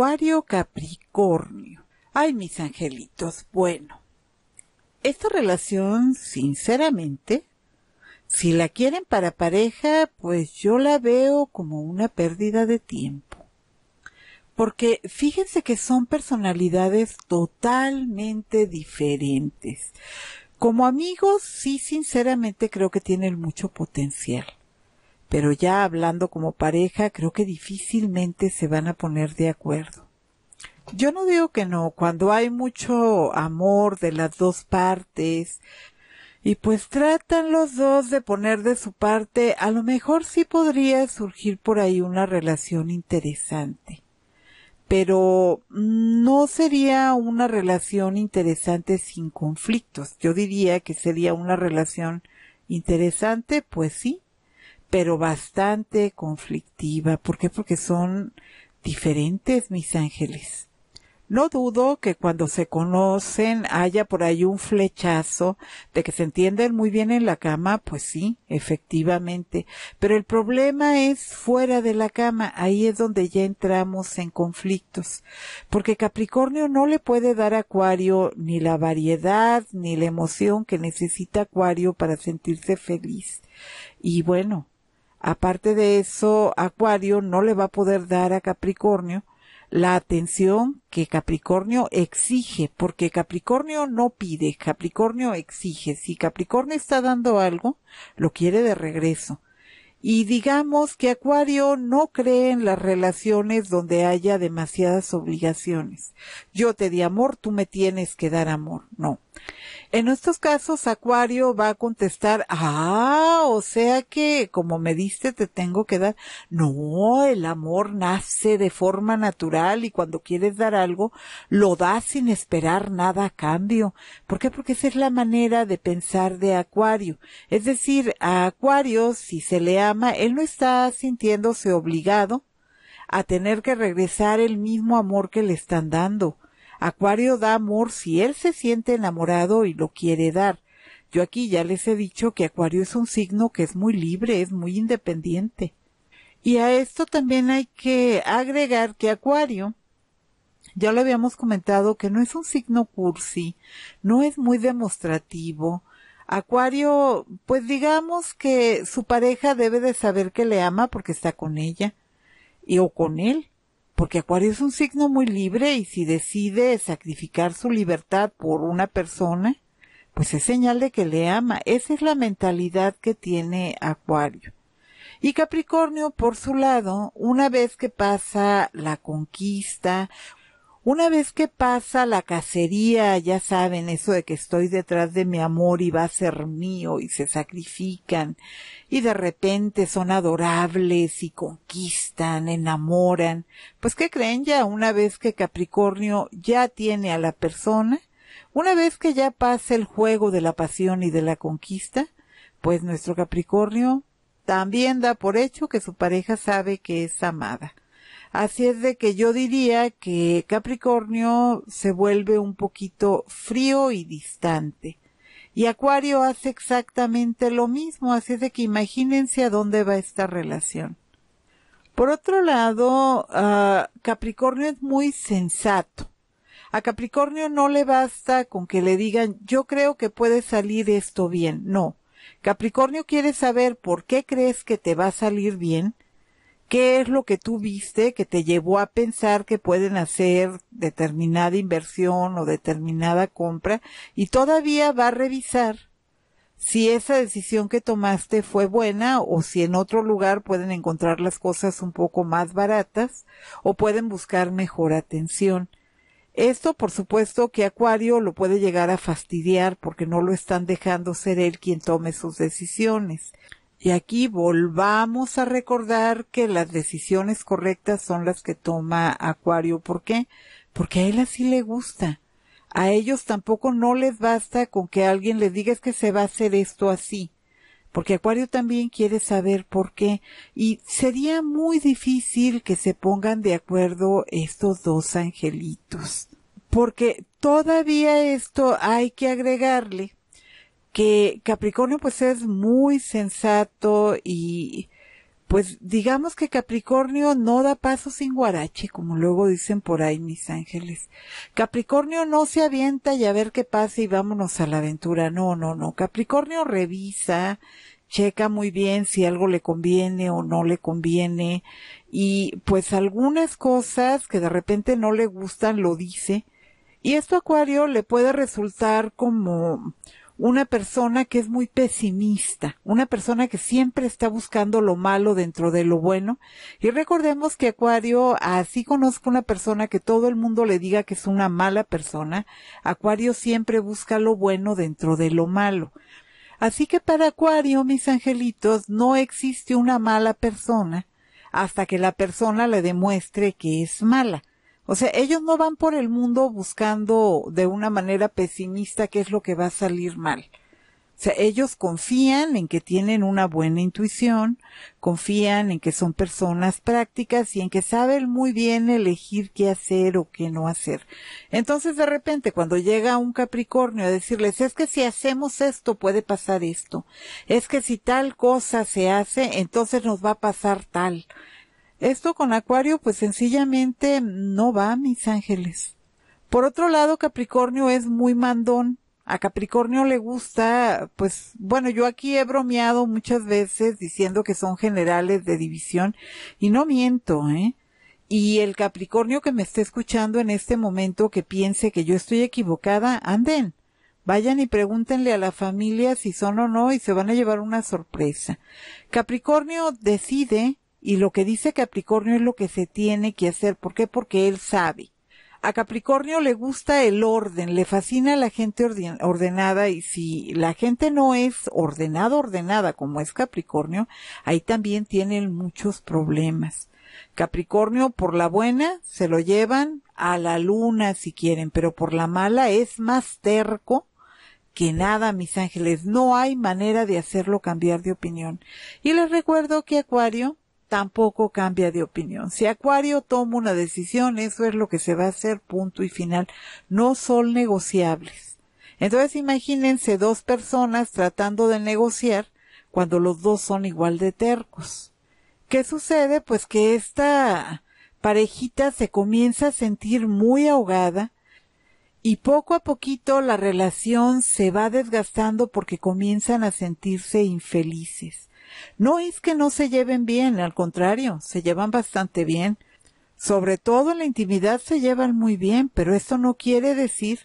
Acuario Capricornio. Ay, mis angelitos, bueno. Esta relación, sinceramente, si la quieren para pareja, pues yo la veo como una pérdida de tiempo. Porque fíjense que son personalidades totalmente diferentes. Como amigos, sí, sinceramente creo que tienen mucho potencial pero ya hablando como pareja creo que difícilmente se van a poner de acuerdo. Yo no digo que no, cuando hay mucho amor de las dos partes, y pues tratan los dos de poner de su parte, a lo mejor sí podría surgir por ahí una relación interesante. Pero no sería una relación interesante sin conflictos. Yo diría que sería una relación interesante, pues sí, pero bastante conflictiva. ¿Por qué? Porque son diferentes, mis ángeles. No dudo que cuando se conocen haya por ahí un flechazo de que se entienden muy bien en la cama, pues sí, efectivamente. Pero el problema es fuera de la cama, ahí es donde ya entramos en conflictos. Porque Capricornio no le puede dar a Acuario ni la variedad ni la emoción que necesita Acuario para sentirse feliz. Y bueno, Aparte de eso, Acuario no le va a poder dar a Capricornio la atención que Capricornio exige, porque Capricornio no pide, Capricornio exige. Si Capricornio está dando algo, lo quiere de regreso. Y digamos que Acuario no cree en las relaciones donde haya demasiadas obligaciones. Yo te di amor, tú me tienes que dar amor. No, en estos casos, Acuario va a contestar, ah, o sea que como me diste te tengo que dar. No, el amor nace de forma natural y cuando quieres dar algo, lo das sin esperar nada a cambio. ¿Por qué? Porque esa es la manera de pensar de Acuario. Es decir, a Acuario, si se le ama, él no está sintiéndose obligado a tener que regresar el mismo amor que le están dando Acuario da amor si él se siente enamorado y lo quiere dar. Yo aquí ya les he dicho que Acuario es un signo que es muy libre, es muy independiente. Y a esto también hay que agregar que Acuario, ya lo habíamos comentado, que no es un signo cursi, no es muy demostrativo. Acuario, pues digamos que su pareja debe de saber que le ama porque está con ella y o con él porque Acuario es un signo muy libre y si decide sacrificar su libertad por una persona, pues es señal de que le ama. Esa es la mentalidad que tiene Acuario. Y Capricornio, por su lado, una vez que pasa la conquista, una vez que pasa la cacería, ya saben, eso de que estoy detrás de mi amor y va a ser mío y se sacrifican y de repente son adorables y conquistan, enamoran, pues ¿qué creen ya? Una vez que Capricornio ya tiene a la persona, una vez que ya pasa el juego de la pasión y de la conquista, pues nuestro Capricornio también da por hecho que su pareja sabe que es amada. Así es de que yo diría que Capricornio se vuelve un poquito frío y distante. Y Acuario hace exactamente lo mismo, así es de que imagínense a dónde va esta relación. Por otro lado, Capricornio es muy sensato. A Capricornio no le basta con que le digan yo creo que puede salir esto bien. No. Capricornio quiere saber por qué crees que te va a salir bien ¿Qué es lo que tú viste que te llevó a pensar que pueden hacer determinada inversión o determinada compra? Y todavía va a revisar si esa decisión que tomaste fue buena o si en otro lugar pueden encontrar las cosas un poco más baratas o pueden buscar mejor atención. Esto, por supuesto, que Acuario lo puede llegar a fastidiar porque no lo están dejando ser él quien tome sus decisiones. Y aquí volvamos a recordar que las decisiones correctas son las que toma Acuario. ¿Por qué? Porque a él así le gusta. A ellos tampoco no les basta con que alguien les diga que se va a hacer esto así. Porque Acuario también quiere saber por qué. Y sería muy difícil que se pongan de acuerdo estos dos angelitos. Porque todavía esto hay que agregarle que Capricornio pues es muy sensato y pues digamos que Capricornio no da paso sin guarache, como luego dicen por ahí mis ángeles. Capricornio no se avienta y a ver qué pasa y vámonos a la aventura. No, no, no. Capricornio revisa, checa muy bien si algo le conviene o no le conviene y pues algunas cosas que de repente no le gustan lo dice. Y esto Acuario le puede resultar como una persona que es muy pesimista, una persona que siempre está buscando lo malo dentro de lo bueno. Y recordemos que Acuario, así conozco una persona que todo el mundo le diga que es una mala persona, Acuario siempre busca lo bueno dentro de lo malo. Así que para Acuario, mis angelitos, no existe una mala persona hasta que la persona le demuestre que es mala. O sea, ellos no van por el mundo buscando de una manera pesimista qué es lo que va a salir mal. O sea, ellos confían en que tienen una buena intuición, confían en que son personas prácticas y en que saben muy bien elegir qué hacer o qué no hacer. Entonces, de repente, cuando llega un Capricornio a decirles, es que si hacemos esto puede pasar esto, es que si tal cosa se hace, entonces nos va a pasar tal esto con Acuario pues sencillamente no va, mis ángeles. Por otro lado, Capricornio es muy mandón. A Capricornio le gusta, pues, bueno, yo aquí he bromeado muchas veces diciendo que son generales de división y no miento, ¿eh? Y el Capricornio que me esté escuchando en este momento que piense que yo estoy equivocada, anden, Vayan y pregúntenle a la familia si son o no y se van a llevar una sorpresa. Capricornio decide y lo que dice Capricornio es lo que se tiene que hacer. ¿Por qué? Porque él sabe. A Capricornio le gusta el orden, le fascina la gente ordenada y si la gente no es ordenada, ordenada como es Capricornio, ahí también tienen muchos problemas. Capricornio por la buena se lo llevan a la luna si quieren, pero por la mala es más terco que nada, mis ángeles. No hay manera de hacerlo cambiar de opinión. Y les recuerdo que Acuario tampoco cambia de opinión. Si Acuario toma una decisión, eso es lo que se va a hacer, punto y final. No son negociables. Entonces imagínense dos personas tratando de negociar cuando los dos son igual de tercos. ¿Qué sucede? Pues que esta parejita se comienza a sentir muy ahogada y poco a poquito la relación se va desgastando porque comienzan a sentirse infelices. No es que no se lleven bien, al contrario, se llevan bastante bien. Sobre todo en la intimidad se llevan muy bien, pero esto no quiere decir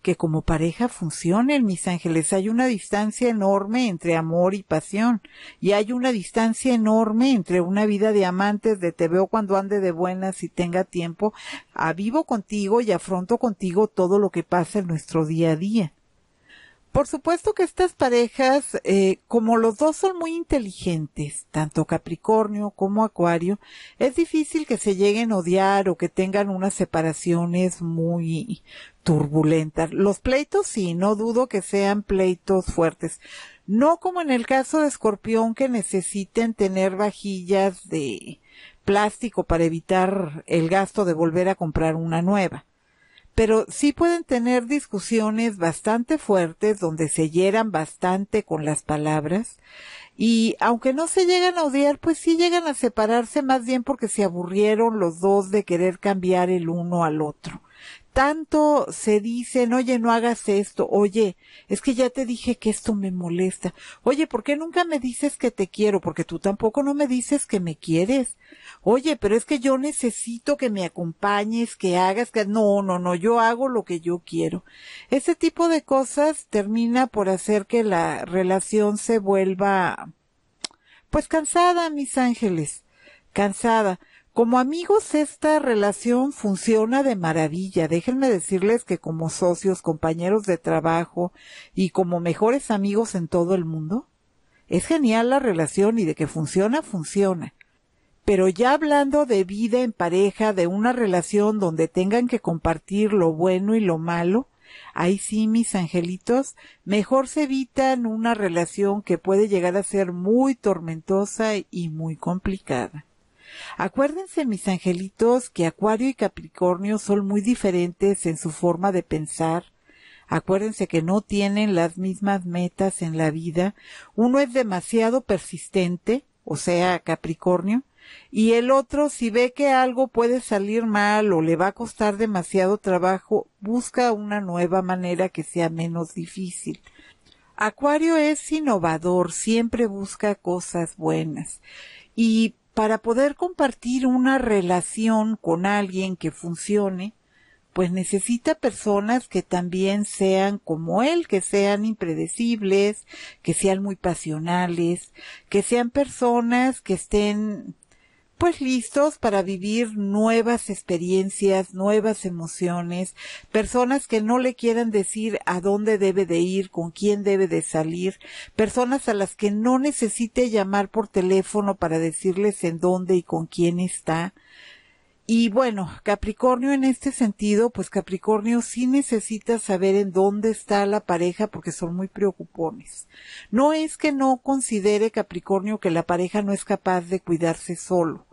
que como pareja funcionen, mis ángeles. Hay una distancia enorme entre amor y pasión, y hay una distancia enorme entre una vida de amantes, de te veo cuando ande de buenas y tenga tiempo, a ah, vivo contigo y afronto contigo todo lo que pasa en nuestro día a día. Por supuesto que estas parejas, eh, como los dos son muy inteligentes, tanto Capricornio como Acuario, es difícil que se lleguen a odiar o que tengan unas separaciones muy turbulentas. Los pleitos sí, no dudo que sean pleitos fuertes. No como en el caso de Escorpión que necesiten tener vajillas de plástico para evitar el gasto de volver a comprar una nueva pero sí pueden tener discusiones bastante fuertes donde se hieran bastante con las palabras y aunque no se llegan a odiar, pues sí llegan a separarse más bien porque se aburrieron los dos de querer cambiar el uno al otro tanto se dicen, oye, no hagas esto, oye, es que ya te dije que esto me molesta, oye, ¿por qué nunca me dices que te quiero? Porque tú tampoco no me dices que me quieres. Oye, pero es que yo necesito que me acompañes, que hagas, que no, no, no, yo hago lo que yo quiero. Ese tipo de cosas termina por hacer que la relación se vuelva, pues cansada, mis ángeles, cansada. Como amigos esta relación funciona de maravilla. Déjenme decirles que como socios, compañeros de trabajo y como mejores amigos en todo el mundo, es genial la relación y de que funciona, funciona. Pero ya hablando de vida en pareja, de una relación donde tengan que compartir lo bueno y lo malo, ahí sí, mis angelitos, mejor se evitan una relación que puede llegar a ser muy tormentosa y muy complicada. Acuérdense, mis angelitos, que Acuario y Capricornio son muy diferentes en su forma de pensar. Acuérdense que no tienen las mismas metas en la vida. Uno es demasiado persistente, o sea, Capricornio, y el otro, si ve que algo puede salir mal o le va a costar demasiado trabajo, busca una nueva manera que sea menos difícil. Acuario es innovador, siempre busca cosas buenas. Y para poder compartir una relación con alguien que funcione, pues necesita personas que también sean como él, que sean impredecibles, que sean muy pasionales, que sean personas que estén pues listos para vivir nuevas experiencias, nuevas emociones, personas que no le quieran decir a dónde debe de ir, con quién debe de salir, personas a las que no necesite llamar por teléfono para decirles en dónde y con quién está. Y bueno, Capricornio en este sentido, pues Capricornio sí necesita saber en dónde está la pareja porque son muy preocupones. No es que no considere Capricornio que la pareja no es capaz de cuidarse solo.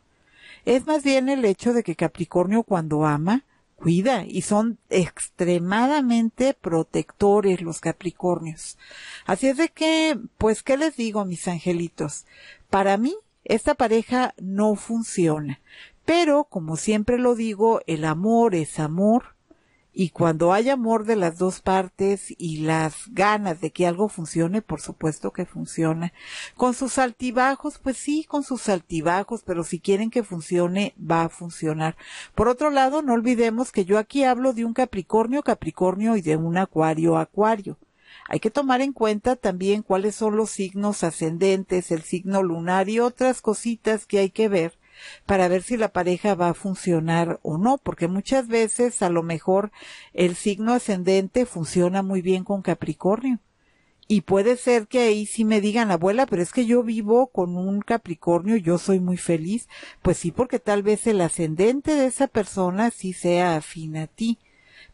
Es más bien el hecho de que Capricornio cuando ama, cuida y son extremadamente protectores los Capricornios. Así es de que, pues, ¿qué les digo, mis angelitos? Para mí, esta pareja no funciona. Pero, como siempre lo digo, el amor es amor y cuando hay amor de las dos partes y las ganas de que algo funcione, por supuesto que funciona. Con sus altibajos, pues sí, con sus altibajos, pero si quieren que funcione, va a funcionar. Por otro lado, no olvidemos que yo aquí hablo de un Capricornio, Capricornio y de un Acuario, Acuario. Hay que tomar en cuenta también cuáles son los signos ascendentes, el signo lunar y otras cositas que hay que ver para ver si la pareja va a funcionar o no, porque muchas veces a lo mejor el signo ascendente funciona muy bien con Capricornio. Y puede ser que ahí sí me digan, abuela, pero es que yo vivo con un Capricornio, yo soy muy feliz. Pues sí, porque tal vez el ascendente de esa persona sí sea afín a ti.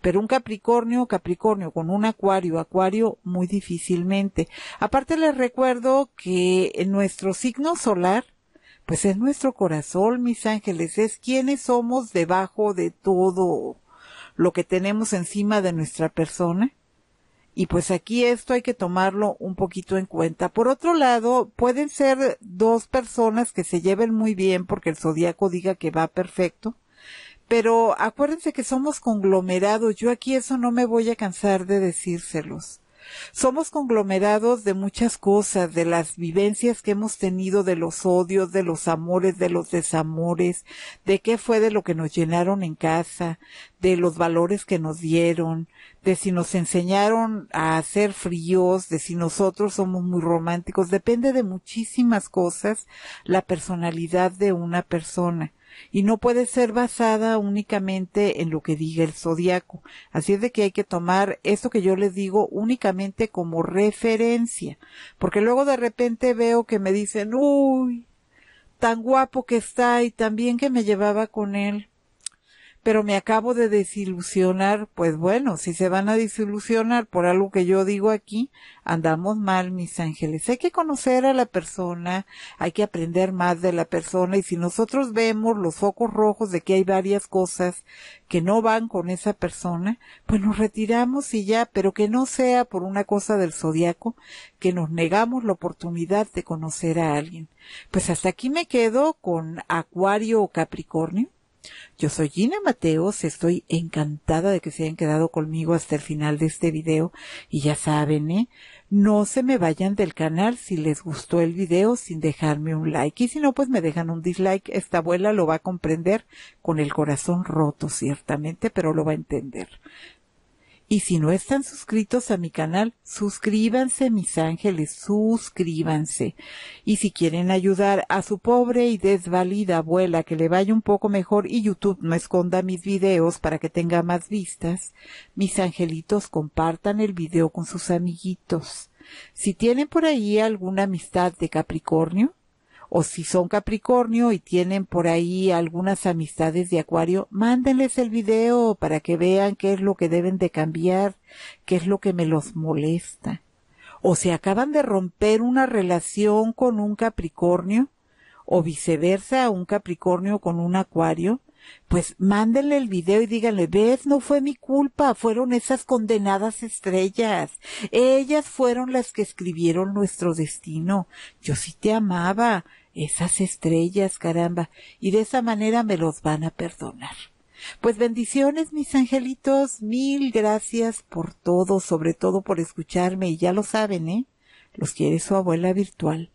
Pero un Capricornio, Capricornio, con un Acuario, Acuario, muy difícilmente. Aparte les recuerdo que nuestro signo solar pues es nuestro corazón, mis ángeles, es quienes somos debajo de todo lo que tenemos encima de nuestra persona. Y pues aquí esto hay que tomarlo un poquito en cuenta. Por otro lado, pueden ser dos personas que se lleven muy bien porque el zodiaco diga que va perfecto. Pero acuérdense que somos conglomerados. Yo aquí eso no me voy a cansar de decírselos. Somos conglomerados de muchas cosas, de las vivencias que hemos tenido, de los odios, de los amores, de los desamores, de qué fue de lo que nos llenaron en casa, de los valores que nos dieron, de si nos enseñaron a ser fríos, de si nosotros somos muy románticos. Depende de muchísimas cosas la personalidad de una persona y no puede ser basada únicamente en lo que diga el zodiaco. Así es de que hay que tomar esto que yo les digo únicamente como referencia, porque luego de repente veo que me dicen, uy, tan guapo que está y tan bien que me llevaba con él pero me acabo de desilusionar, pues bueno, si se van a desilusionar por algo que yo digo aquí, andamos mal, mis ángeles. Hay que conocer a la persona, hay que aprender más de la persona y si nosotros vemos los focos rojos de que hay varias cosas que no van con esa persona, pues nos retiramos y ya, pero que no sea por una cosa del zodiaco que nos negamos la oportunidad de conocer a alguien. Pues hasta aquí me quedo con Acuario o Capricornio yo soy Gina Mateos, estoy encantada de que se hayan quedado conmigo hasta el final de este video y ya saben, ¿eh? No se me vayan del canal si les gustó el video sin dejarme un like y si no, pues me dejan un dislike. Esta abuela lo va a comprender con el corazón roto, ciertamente, pero lo va a entender. Y si no están suscritos a mi canal, suscríbanse, mis ángeles, suscríbanse. Y si quieren ayudar a su pobre y desvalida abuela que le vaya un poco mejor y YouTube no esconda mis videos para que tenga más vistas, mis angelitos compartan el video con sus amiguitos. Si tienen por ahí alguna amistad de Capricornio, o si son Capricornio y tienen por ahí algunas amistades de Acuario, mándenles el video para que vean qué es lo que deben de cambiar, qué es lo que me los molesta. O si acaban de romper una relación con un Capricornio, o viceversa, un Capricornio con un Acuario, pues mándenle el video y díganle, ves, no fue mi culpa, fueron esas condenadas estrellas. Ellas fueron las que escribieron nuestro destino. Yo sí te amaba, esas estrellas, caramba, y de esa manera me los van a perdonar. Pues bendiciones, mis angelitos, mil gracias por todo, sobre todo por escucharme, y ya lo saben, ¿eh? Los quiere su abuela virtual,